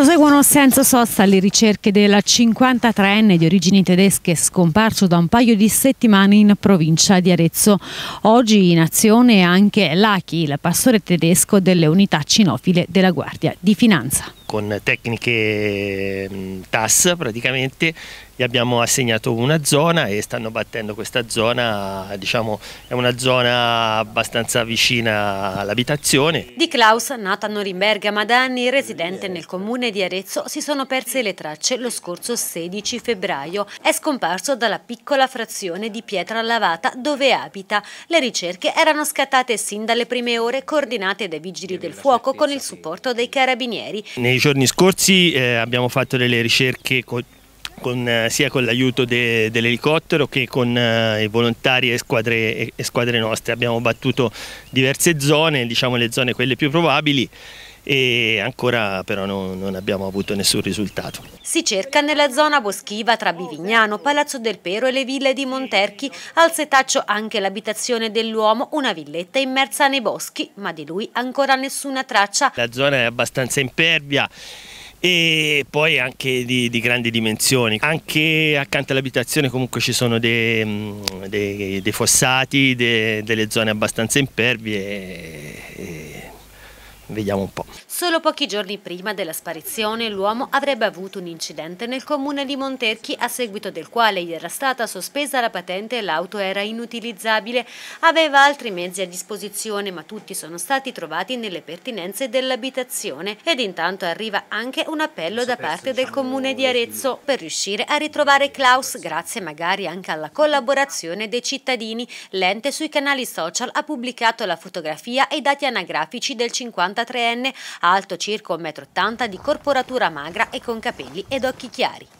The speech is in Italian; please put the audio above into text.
Proseguono senza sosta le ricerche del 53enne di origini tedesche scomparso da un paio di settimane in provincia di Arezzo. Oggi in azione anche Lachi, il pastore tedesco delle unità cinofile della Guardia di Finanza con tecniche mm, TAS praticamente, gli abbiamo assegnato una zona e stanno battendo questa zona, diciamo è una zona abbastanza vicina all'abitazione. Di Klaus, nato a Norimberga ma da anni residente nel comune di Arezzo, si sono perse le tracce lo scorso 16 febbraio. È scomparso dalla piccola frazione di Pietra Lavata dove abita. Le ricerche erano scattate sin dalle prime ore coordinate dai vigili del fuoco con il supporto dei carabinieri. Nei nei giorni scorsi eh, abbiamo fatto delle ricerche con, con, eh, sia con l'aiuto de, dell'elicottero che con eh, i volontari e squadre, e, e squadre, nostre. Abbiamo battuto diverse zone, diciamo le zone quelle più probabili e ancora però non, non abbiamo avuto nessun risultato. Si cerca nella zona boschiva tra Bivignano, Palazzo del Pero e le ville di Monterchi, al setaccio anche l'abitazione dell'uomo, una villetta immersa nei boschi, ma di lui ancora nessuna traccia. La zona è abbastanza impervia e poi anche di, di, grandi dimensioni. Anche accanto all'abitazione comunque ci sono dei, mm, dei, dei fossati, dei, delle zone abbastanza impervie. E, e vediamo un po'. Solo pochi giorni prima della sparizione l'uomo avrebbe avuto un incidente nel comune di Monterchi a seguito del quale gli era stata sospesa la patente e l'auto era inutilizzabile. Aveva altri mezzi a disposizione ma tutti sono stati trovati nelle pertinenze dell'abitazione ed intanto arriva anche un appello da parte del diciamo, comune di Arezzo per riuscire a ritrovare Klaus grazie magari anche alla collaborazione dei cittadini. L'ente sui canali social ha pubblicato la fotografia e i dati anagrafici del 53enne alto circa 1,80 m, di corporatura magra e con capelli ed occhi chiari.